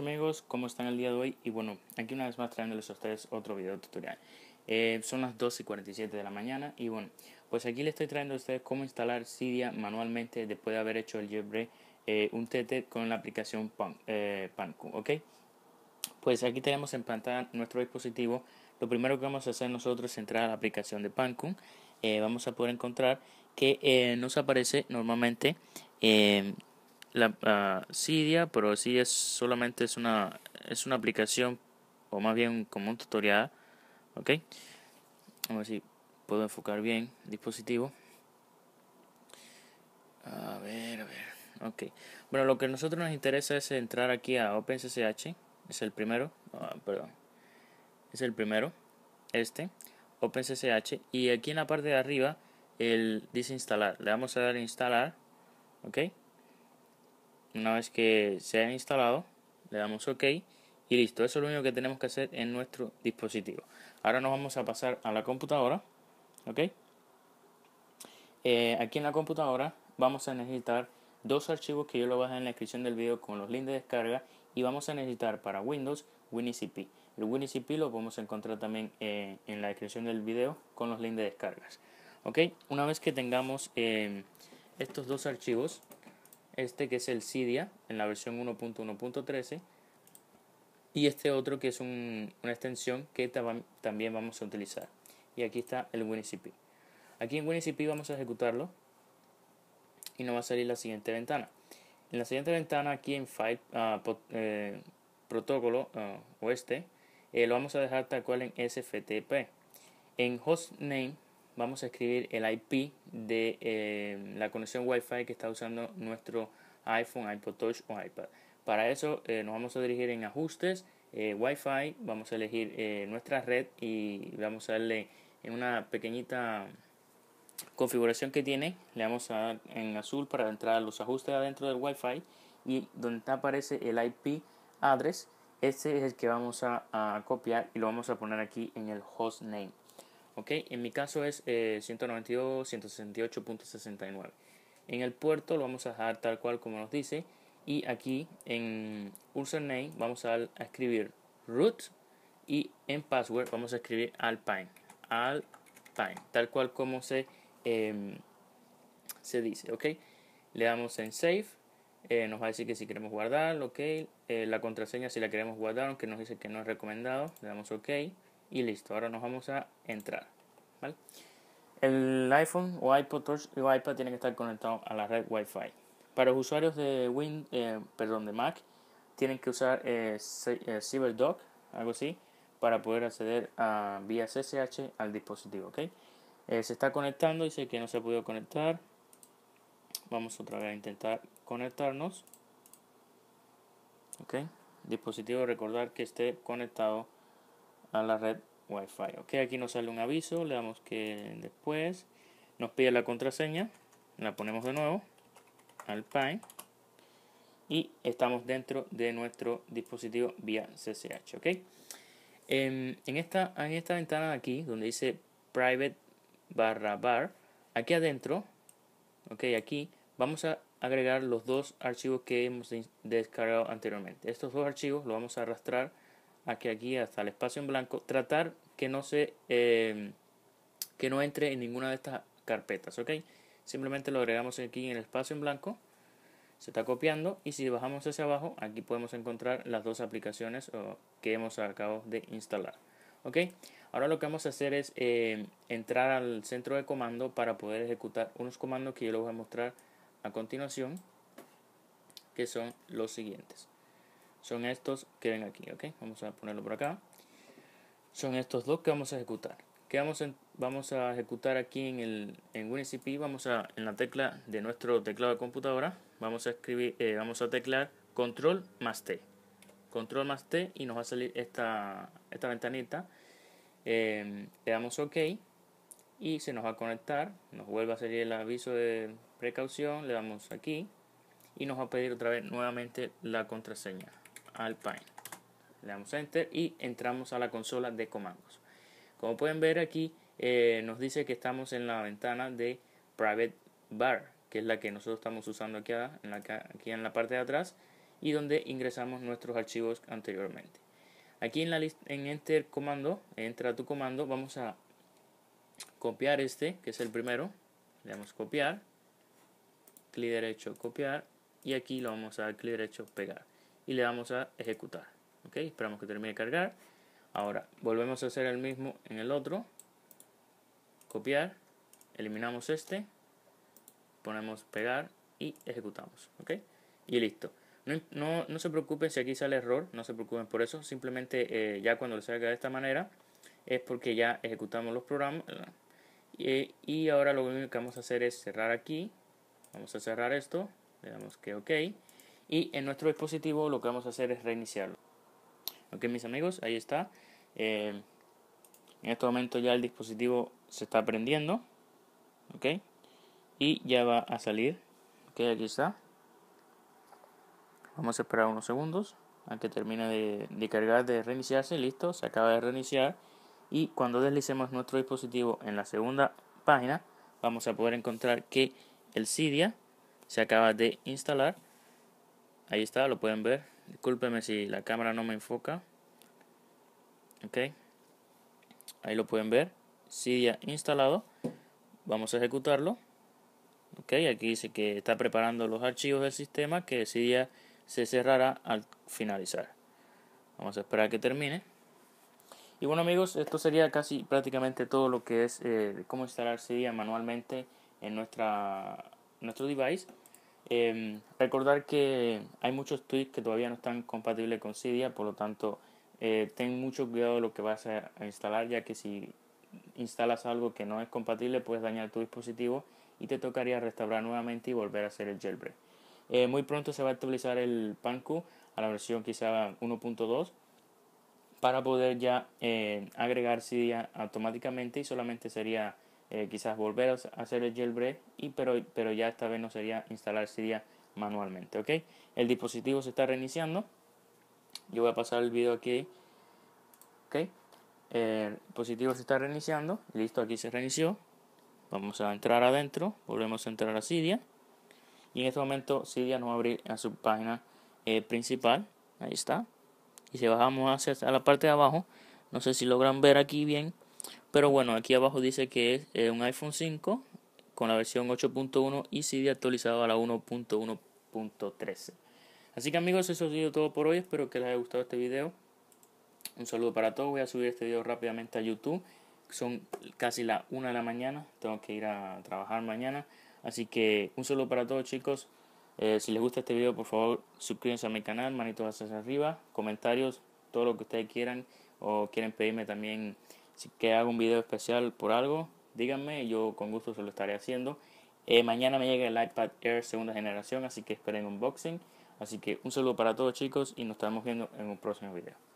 amigos, ¿cómo están el día de hoy? Y bueno, aquí una vez más trayéndoles a ustedes otro video tutorial. Eh, son las 2 y 47 de la mañana y bueno, pues aquí les estoy trayendo a ustedes cómo instalar Cydia manualmente después de haber hecho el jailbreak eh, un TT con la aplicación Pan, eh, ¿ok? Pues aquí tenemos en pantalla nuestro dispositivo. Lo primero que vamos a hacer nosotros es entrar a la aplicación de Panku. Eh, vamos a poder encontrar que nos aparece normalmente la uh, pero es solamente es una, es una aplicación, o más bien como un tutorial, ¿ok? a ver si puedo enfocar bien dispositivo. A ver, a ver. Ok. Bueno, lo que a nosotros nos interesa es entrar aquí a OpenCCH. Es el primero. Ah, perdón. Es el primero. Este. OpenCCH. Y aquí en la parte de arriba el, dice instalar. Le vamos a dar instalar. Ok. Una vez que se ha instalado, le damos OK y listo. Eso es lo único que tenemos que hacer en nuestro dispositivo. Ahora nos vamos a pasar a la computadora. ¿Ok? Eh, aquí en la computadora vamos a necesitar dos archivos que yo lo dejar en la descripción del video con los links de descarga y vamos a necesitar para Windows WinICP. El WinICP lo podemos encontrar también eh, en la descripción del video con los links de descargas. Ok, una vez que tengamos eh, estos dos archivos, este que es el Cydia en la versión 1.1.13 y este otro que es una extensión que también vamos a utilizar. Y aquí está el WinCP. Aquí en WinCP vamos a ejecutarlo y nos va a salir la siguiente ventana. En la siguiente ventana, aquí en File ah, eh, Protocolo ah, oeste o eh, este, lo vamos a dejar tal cual en SFTP. En Hostname vamos a escribir el IP de eh, la conexión Wi-Fi que está usando nuestro iPhone, iPod Touch o iPad. Para eso eh, nos vamos a dirigir en ajustes, eh, Wi-Fi, vamos a elegir nuestra red y vamos a darle en una pequeñita configuración que tiene, le vamos a dar en azul para entrar a los ajustes adentro del Wi-Fi y donde aparece el IP address, este es el que vamos a, a copiar y lo vamos a poner aquí en el hostname. En mi caso es eh, En el puerto lo vamos a dejar tal cual como nos dice. Y aquí en username vamos a, escribir root y en password vamos a escribir alpine. Alpine, tal cual como se, em, se dice, ¿ok? Le damos en save. Eh, nos va a decir que si queremos guardar, eh, la contraseña si la queremos guardar, aunque nos dice que no es recomendado. Le damos ok y listo. Ahora nos vamos a entrar. El iPhone o iPod Touch o iPad tiene que estar conectado a la red Wi-Fi. Para los usuarios de, Win, eh, perdón, de Mac, tienen que usar eh, eh CyberDock, algo así, para poder acceder a, vía SSH al dispositivo. ¿okay? Eh, se está conectando, dice que no se ha podido conectar. Vamos otra vez a intentar conectarnos. ¿okay? Dispositivo, recordar que esté conectado a la red Wi-Fi. Ok, aquí nos sale un aviso, le damos que después nos pide la contraseña, la ponemos de nuevo al Pine y estamos dentro de nuestro dispositivo vía CCH. Ok, em, en, esta, en esta ventana aquí donde dice private barra bar, aquí adentro, ok, aquí vamos a agregar los dos archivos que hemos descargado anteriormente. Estos dos archivos los vamos a arrastrar aquí hasta el espacio en blanco, tratar que no se eh, que no entre en ninguna de estas carpetas, ¿ok? Simplemente lo agregamos aquí en el espacio en blanco, se está copiando y si bajamos hacia abajo, aquí podemos encontrar las dos aplicaciones que hemos acabado de instalar, ¿ok? Ahora lo que vamos a hacer es eh, entrar al centro de comando para poder ejecutar unos comandos que yo les voy a mostrar a continuación, que son los siguientes son estos que ven aquí, ¿ok? Vamos a ponerlo por acá. Son estos dos que vamos a ejecutar. vamos a, vamos a ejecutar aquí en el en WinCP? Vamos a en la tecla de nuestro teclado de computadora, vamos a escribir, eh, vamos a teclar Control más T, Control más T y nos va a salir esta esta ventanita. Em, le damos OK y se nos va a conectar. Nos vuelve a salir el aviso de precaución. Le damos aquí y nos va a pedir otra vez nuevamente la contraseña. Alpine. Le damos Enter y entramos a la consola de comandos. Como pueden ver aquí, eh, nos dice que estamos en la ventana de Private Bar, que es la que nosotros estamos usando aquí, en la, en la parte de atrás y donde ingresamos nuestros archivos anteriormente. Aquí en, la en Enter comando, entra tu comando, vamos a copiar este, que es el primero. Le damos copiar, clic derecho, copiar y aquí lo vamos a dar clic derecho, pegar y le damos a ejecutar. Esperamos que termine de cargar. Ahora, volvemos a hacer el mismo en el otro. Copiar. Eliminamos este. Ponemos pegar y ejecutamos. Y listo. No, se preocupen si aquí sale error. No se preocupen por eso. Simplemente eh, ya cuando le salga de esta manera es porque ya ejecutamos los programas. y ahora lo único que vamos a hacer es cerrar aquí. Vamos a cerrar esto. Le damos que OK y en nuestro dispositivo lo que vamos a hacer es reiniciarlo. Ok mis amigos, ahí está. Eh, en este momento ya el dispositivo se está prendiendo. Ok. Y ya va a salir. Ok, aquí está. Vamos a esperar unos segundos a que termine de, de cargar, de reiniciarse. Listo, se acaba de reiniciar. Y cuando deslicemos nuestro dispositivo en la segunda página, vamos a poder encontrar que el Cydia se acaba de instalar Ahí está, lo pueden ver. Discúlpeme si la cámara no me enfoca. Ok. Ahí lo pueden ver. Cydia instalado. Vamos a ejecutarlo. Ok, aquí dice que está preparando los archivos del sistema que Cydia se cerrará al finalizar. Vamos a esperar a que termine. Y bueno amigos, esto sería casi prácticamente todo lo que es eh, cómo instalar Cydia manualmente en nuestra, nuestro device. Em, recordar que hay muchos tweets que todavía no están compatibles con Cydia, por lo tanto, eh, ten mucho cuidado de lo que vas a instalar, ya que si instalas algo que no es compatible, puedes dañar tu dispositivo y te tocaría restaurar nuevamente y volver a hacer el jailbreak. Eh, muy pronto se va a actualizar el Panku a la versión quizá 1.2 para poder ya eh, agregar Cydia automáticamente y solamente sería eh, quizás volver a hacer el jailbreak, y, pero, pero ya esta vez no sería instalar, sería manualmente, ¿ok? El dispositivo se está reiniciando. Yo voy a pasar el video aquí, ¿ok? El dispositivo se está reiniciando. Listo, aquí se reinició. Vamos a entrar adentro. Volvemos a entrar a Cydia. Y en este momento Cydia nos va a abrir a su página eh, principal. Ahí está. Y si bajamos hacia la parte de abajo, no sé si logran ver aquí bien, pero bueno, aquí abajo dice que es eh, un iPhone 5 con la versión 8.1 y CD actualizado a la 1.1.13. Así que amigos, eso ha sido todo por hoy. Espero que les haya gustado este video. Un saludo para todos. Voy a subir este video rápidamente a YouTube. Son casi las 1 de la mañana. Tengo que ir a trabajar mañana. Así que un saludo para todos chicos. Eh, si les gusta este video, por favor, suscríbanse a mi canal, manitos hacia arriba, comentarios, todo lo que ustedes quieran o quieren pedirme también si que hago un video especial por algo, díganme, yo con gusto se lo estaré haciendo. Eh, mañana me llega el iPad Air segunda generación, así que esperen unboxing. Así que un saludo para todos chicos y nos estamos viendo en un próximo video.